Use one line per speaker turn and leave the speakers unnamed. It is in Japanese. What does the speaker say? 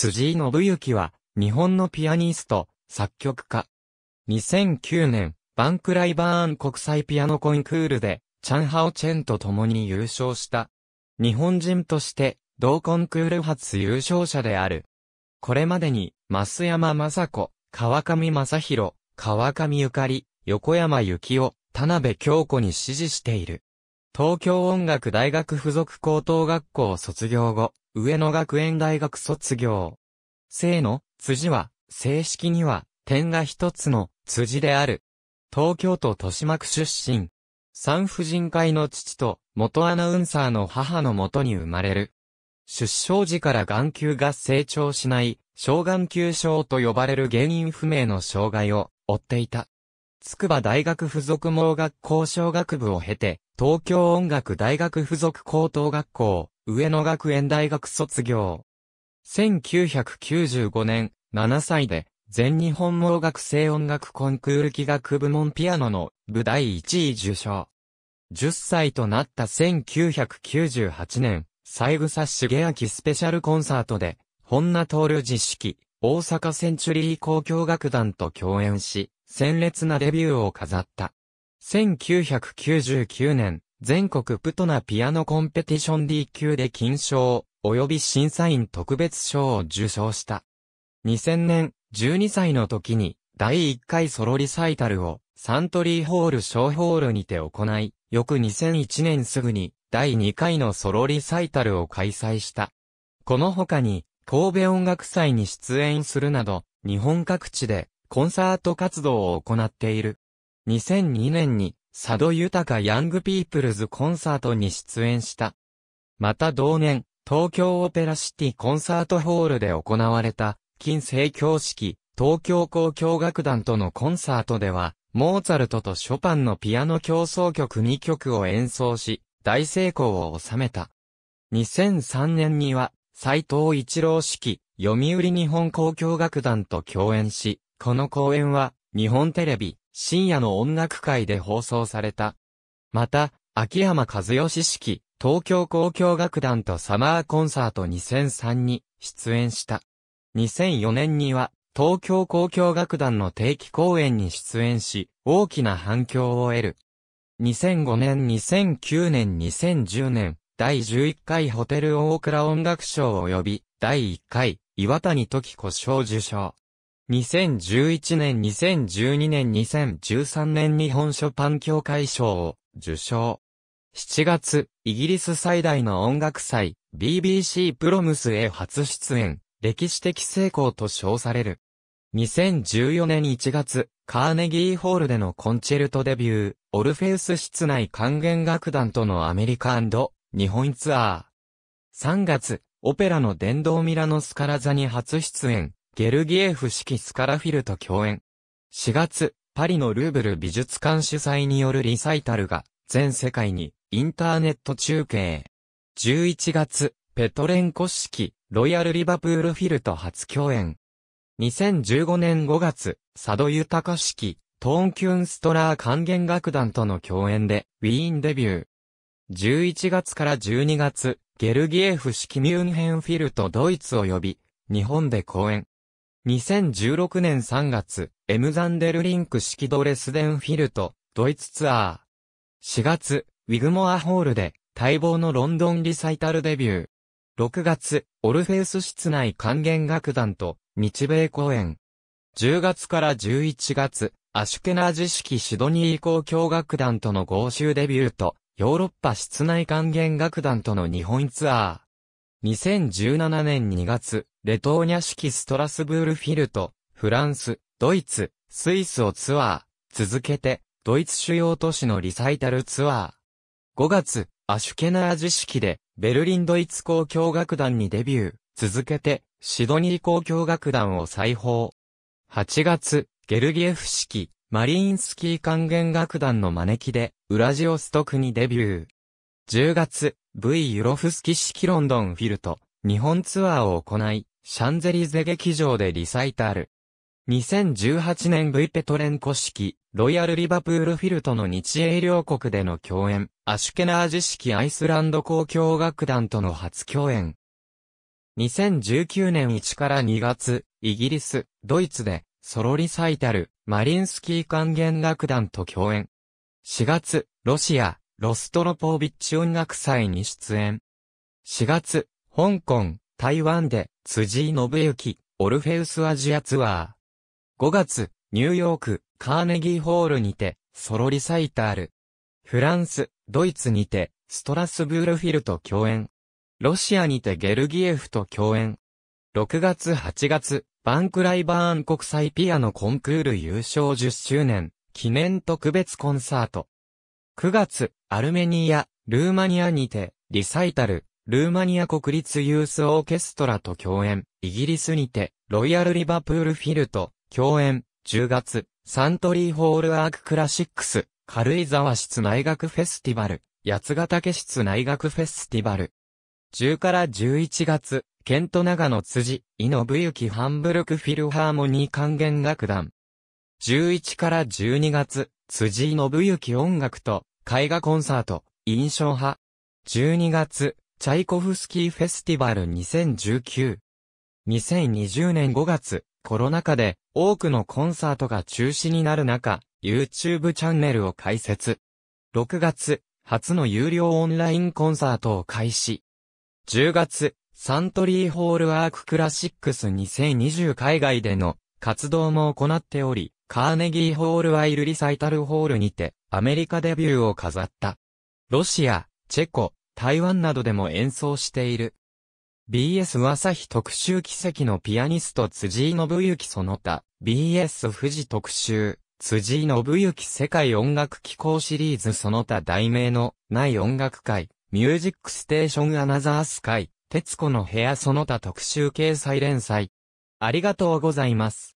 辻井信幸は、日本のピアニスト、作曲家。2009年、バンクライバーン国際ピアノコンクールで、チャンハオチェンと共に優勝した。日本人として、同コンクール初優勝者である。これまでに、増山雅子、川上正宏、川上ゆかり、横山幸雄、田辺京子に支持している。東京音楽大学附属高等学校卒業後、上野学園大学卒業。生の辻は、正式には、点が一つの辻である。東京都豊島区出身。産婦人科医の父と、元アナウンサーの母のもとに生まれる。出生時から眼球が成長しない、小眼球症と呼ばれる原因不明の障害を負っていた。筑波大学附属盲学校小学部を経て、東京音楽大学附属高等学校、上野学園大学卒業。1995年、7歳で、全日本盲学生音楽コンクール器楽部門ピアノの部第1位受賞。10歳となった1998年、三ゲ茂明スペシャルコンサートで、本名通る実式、大阪センチュリー交響楽団と共演し、鮮烈なデビューを飾った。1999年、全国プトナピアノコンペティション D 級で金賞、及び審査員特別賞を受賞した。2000年、12歳の時に、第1回ソロリサイタルを、サントリーホール小ホールにて行い、翌2001年すぐに、第2回のソロリサイタルを開催した。この他に、神戸音楽祭に出演するなど、日本各地でコンサート活動を行っている。2002年に佐渡豊ヤングピープルズコンサートに出演した。また同年、東京オペラシティコンサートホールで行われた、近世教式、東京交響楽団とのコンサートでは、モーツァルトとショパンのピアノ競争曲2曲を演奏し、大成功を収めた。2003年には、斎藤一郎式、読売日本交響楽団と共演し、この公演は、日本テレビ、深夜の音楽会で放送された。また、秋山和義式、東京交響楽団とサマーコンサート2003に出演した。2004年には、東京交響楽団の定期公演に出演し、大きな反響を得る。2005年、2009年、2010年、第11回ホテル大倉音楽賞及び、第1回、岩谷時子賞受賞。2011年、2012年、2013年日本書パン協会賞を受賞。7月、イギリス最大の音楽祭、BBC プロムスへ初出演、歴史的成功と称される。2014年1月、カーネギーホールでのコンチェルトデビュー、オルフェウス室内管弦楽団とのアメリカ日本ツアー。3月、オペラの殿堂ミラノスカラ座に初出演、ゲルギエフ式スカラフィルと共演。4月、パリのルーブル美術館主催によるリサイタルが、全世界に、インターネット中継。11月、ペトレンコ式、ロイヤルリバプールフィルと初共演。2015年5月、佐渡豊式、トーンキュンストラー管弦楽団との共演で、ウィーンデビュー。11月から12月、ゲルギエフ式ミュンヘンフィルとドイツ及び、日本で公演。2016年3月、エムザンデルリンク式ドレスデンフィルと、ドイツツアー。4月、ウィグモアホールで、待望のロンドンリサイタルデビュー。6月、オルフェウス室内管弦楽団と、日米公演。10月から11月、アシュケナージ式シドニー交響楽団との合衆デビューと、ヨーロッパ室内管弦楽団との日本ツアー。2017年2月、レトーニャ式ストラスブールフィルト、フランス、ドイツ、スイスをツアー。続けて、ドイツ主要都市のリサイタルツアー。5月、アシュケナージ式で、ベルリンドイツ交響楽団にデビュー。続けて、シドニー交響楽団を再訪。8月、ゲルギエフ式、マリインスキー管弦楽団の招きで、ウラジオストクにデビュー。10月、V ユロフスキ式ロンドンフィルト、日本ツアーを行い、シャンゼリゼ劇場でリサイタル。2018年 V ペトレンコ式、ロイヤルリバプールフィルトの日英両国での共演、アシュケナージ式アイスランド交響楽団との初共演。2019年1から2月、イギリス、ドイツで、ソロリサイタル、マリンスキー管弦楽団と共演。4月、ロシア、ロストロポービッチ音楽祭に出演。4月、香港、台湾で、辻井信之、オルフェウスアジアツアー。5月、ニューヨーク、カーネギーホールにて、ソロリサイタル。フランス、ドイツにて、ストラスブールフィルと共演。ロシアにてゲルギエフと共演。6月8月、バンクライバーン国際ピアノコンクール優勝10周年、記念特別コンサート。9月、アルメニア、ルーマニアにて、リサイタル、ルーマニア国立ユースオーケストラと共演、イギリスにて、ロイヤルリバプールフィルと共演、10月、サントリーホールアーククラシックス、軽井沢室内学フェスティバル、八ヶ岳室内学フェスティバル。10から11月、ケント長野辻、井信行ハンブルクフィルハーモニー管弦楽団。11から12月、辻井信行音楽と、絵画コンサート、印象派。12月、チャイコフスキーフェスティバル2019。2020年5月、コロナ禍で多くのコンサートが中止になる中、YouTube チャンネルを開設。6月、初の有料オンラインコンサートを開始。10月、サントリーホールワーククラシックス2020海外での活動も行っており、カーネギーホールワイルリサイタルホールにてアメリカデビューを飾った。ロシア、チェコ、台湾などでも演奏している。BS 朝日特集奇跡のピアニスト辻井信之その他、BS 富士特集、辻井信之世界音楽機構シリーズその他題名のない音楽会、ミュージックステーションアナザースカイ。徹子の部屋その他特集掲載連載。ありがとうございます。